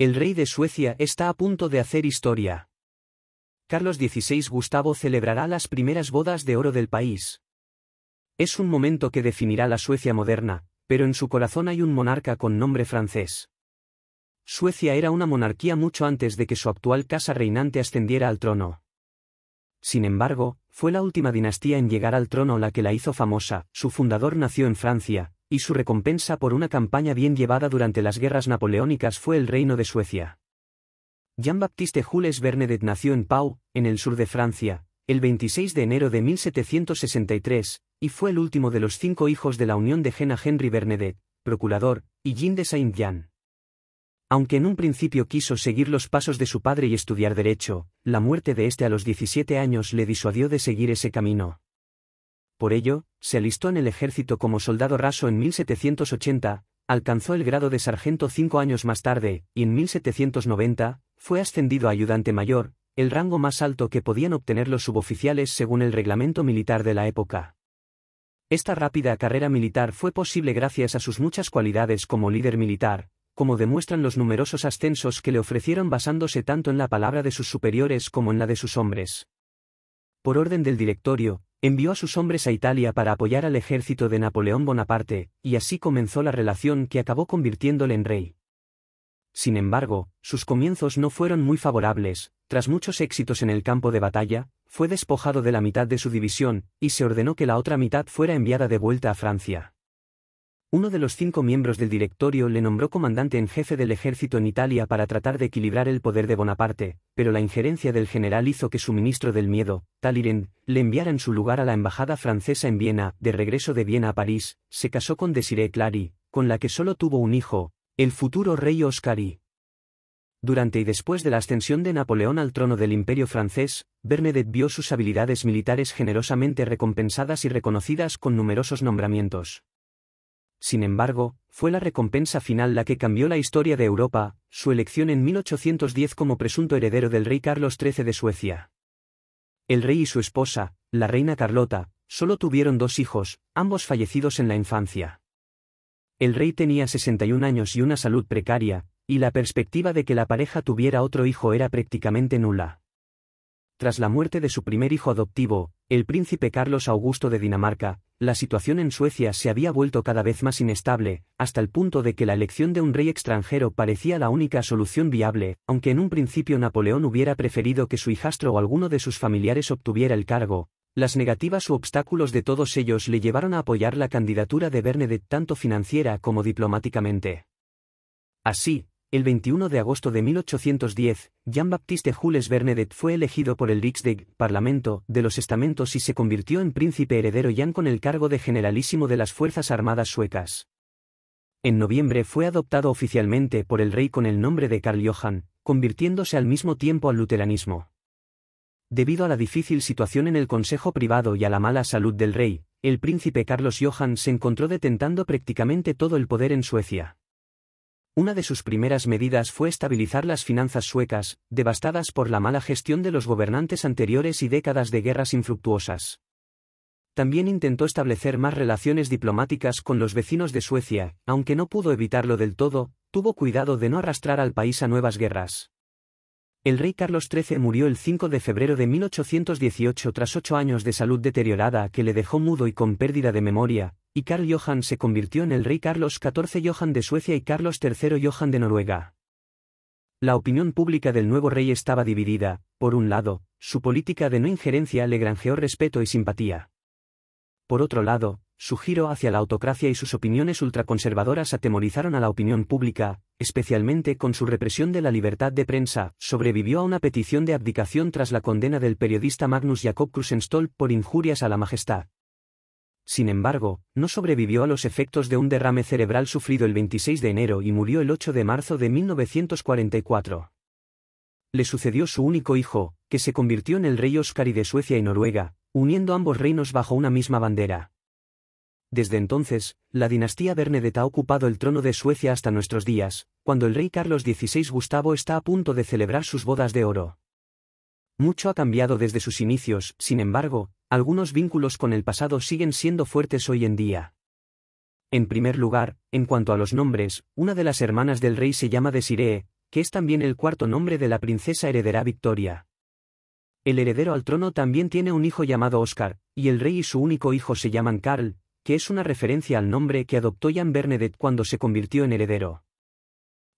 El rey de Suecia está a punto de hacer historia. Carlos XVI Gustavo celebrará las primeras bodas de oro del país. Es un momento que definirá la Suecia moderna, pero en su corazón hay un monarca con nombre francés. Suecia era una monarquía mucho antes de que su actual casa reinante ascendiera al trono. Sin embargo, fue la última dinastía en llegar al trono la que la hizo famosa, su fundador nació en Francia, y su recompensa por una campaña bien llevada durante las guerras napoleónicas fue el reino de Suecia. Jean-Baptiste Jules Bernadette nació en Pau, en el sur de Francia, el 26 de enero de 1763, y fue el último de los cinco hijos de la unión de Jena Henry Bernadette, procurador, y Jean de Saint-Jean. Aunque en un principio quiso seguir los pasos de su padre y estudiar derecho, la muerte de este a los 17 años le disuadió de seguir ese camino. Por ello, se alistó en el ejército como soldado raso en 1780, alcanzó el grado de sargento cinco años más tarde, y en 1790, fue ascendido a ayudante mayor, el rango más alto que podían obtener los suboficiales según el reglamento militar de la época. Esta rápida carrera militar fue posible gracias a sus muchas cualidades como líder militar, como demuestran los numerosos ascensos que le ofrecieron basándose tanto en la palabra de sus superiores como en la de sus hombres. Por orden del directorio, Envió a sus hombres a Italia para apoyar al ejército de Napoleón Bonaparte, y así comenzó la relación que acabó convirtiéndole en rey. Sin embargo, sus comienzos no fueron muy favorables, tras muchos éxitos en el campo de batalla, fue despojado de la mitad de su división, y se ordenó que la otra mitad fuera enviada de vuelta a Francia. Uno de los cinco miembros del directorio le nombró comandante en jefe del ejército en Italia para tratar de equilibrar el poder de Bonaparte, pero la injerencia del general hizo que su ministro del miedo, Talleyrand, le enviara en su lugar a la embajada francesa en Viena. De regreso de Viena a París, se casó con Desiree Clary, con la que solo tuvo un hijo, el futuro rey Oscar. Durante y después de la ascensión de Napoleón al trono del Imperio francés, Bernadette vio sus habilidades militares generosamente recompensadas y reconocidas con numerosos nombramientos. Sin embargo, fue la recompensa final la que cambió la historia de Europa, su elección en 1810 como presunto heredero del rey Carlos XIII de Suecia. El rey y su esposa, la reina Carlota, solo tuvieron dos hijos, ambos fallecidos en la infancia. El rey tenía 61 años y una salud precaria, y la perspectiva de que la pareja tuviera otro hijo era prácticamente nula. Tras la muerte de su primer hijo adoptivo, el príncipe Carlos Augusto de Dinamarca, la situación en Suecia se había vuelto cada vez más inestable, hasta el punto de que la elección de un rey extranjero parecía la única solución viable, aunque en un principio Napoleón hubiera preferido que su hijastro o alguno de sus familiares obtuviera el cargo, las negativas u obstáculos de todos ellos le llevaron a apoyar la candidatura de Bernadette tanto financiera como diplomáticamente. Así, el 21 de agosto de 1810, Jean-Baptiste Jules Bernedet fue elegido por el Riksdag, Parlamento, de los Estamentos y se convirtió en príncipe heredero Jan con el cargo de generalísimo de las Fuerzas Armadas suecas. En noviembre fue adoptado oficialmente por el rey con el nombre de Carl Johan, convirtiéndose al mismo tiempo al luteranismo. Debido a la difícil situación en el Consejo Privado y a la mala salud del rey, el príncipe Carlos Johan se encontró detentando prácticamente todo el poder en Suecia. Una de sus primeras medidas fue estabilizar las finanzas suecas, devastadas por la mala gestión de los gobernantes anteriores y décadas de guerras infructuosas. También intentó establecer más relaciones diplomáticas con los vecinos de Suecia, aunque no pudo evitarlo del todo, tuvo cuidado de no arrastrar al país a nuevas guerras. El rey Carlos XIII murió el 5 de febrero de 1818 tras ocho años de salud deteriorada que le dejó mudo y con pérdida de memoria, y Carl Johan se convirtió en el rey Carlos XIV Johan de Suecia y Carlos III Johan de Noruega. La opinión pública del nuevo rey estaba dividida, por un lado, su política de no injerencia le granjeó respeto y simpatía. Por otro lado, su giro hacia la autocracia y sus opiniones ultraconservadoras atemorizaron a la opinión pública, especialmente con su represión de la libertad de prensa, sobrevivió a una petición de abdicación tras la condena del periodista Magnus Jacob Krusenstolp por injurias a la majestad. Sin embargo, no sobrevivió a los efectos de un derrame cerebral sufrido el 26 de enero y murió el 8 de marzo de 1944. Le sucedió su único hijo, que se convirtió en el rey Óscar y de Suecia y Noruega, uniendo ambos reinos bajo una misma bandera. Desde entonces, la dinastía Bernadette ha ocupado el trono de Suecia hasta nuestros días, cuando el rey Carlos XVI Gustavo está a punto de celebrar sus bodas de oro. Mucho ha cambiado desde sus inicios, sin embargo, algunos vínculos con el pasado siguen siendo fuertes hoy en día. En primer lugar, en cuanto a los nombres, una de las hermanas del rey se llama Desiree, que es también el cuarto nombre de la princesa heredera Victoria. El heredero al trono también tiene un hijo llamado Oscar, y el rey y su único hijo se llaman Carl, que es una referencia al nombre que adoptó Jan Bernadette cuando se convirtió en heredero.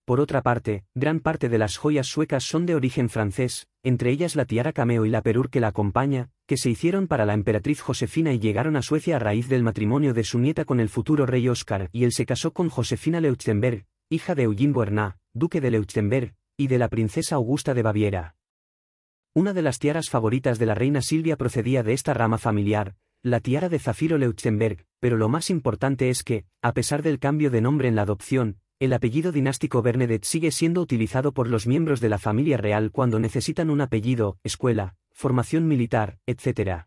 Por otra parte, gran parte de las joyas suecas son de origen francés, entre ellas la tiara cameo y la perú que la acompaña, que se hicieron para la emperatriz Josefina y llegaron a Suecia a raíz del matrimonio de su nieta con el futuro rey Oscar y él se casó con Josefina Leuchtenberg, hija de Eugene Boerna, duque de Leuchtenberg, y de la princesa Augusta de Baviera. Una de las tiaras favoritas de la reina Silvia procedía de esta rama familiar, la tiara de Zafiro Leuchtenberg, pero lo más importante es que, a pesar del cambio de nombre en la adopción, el apellido dinástico Bernadette sigue siendo utilizado por los miembros de la familia real cuando necesitan un apellido, escuela, formación militar, etc.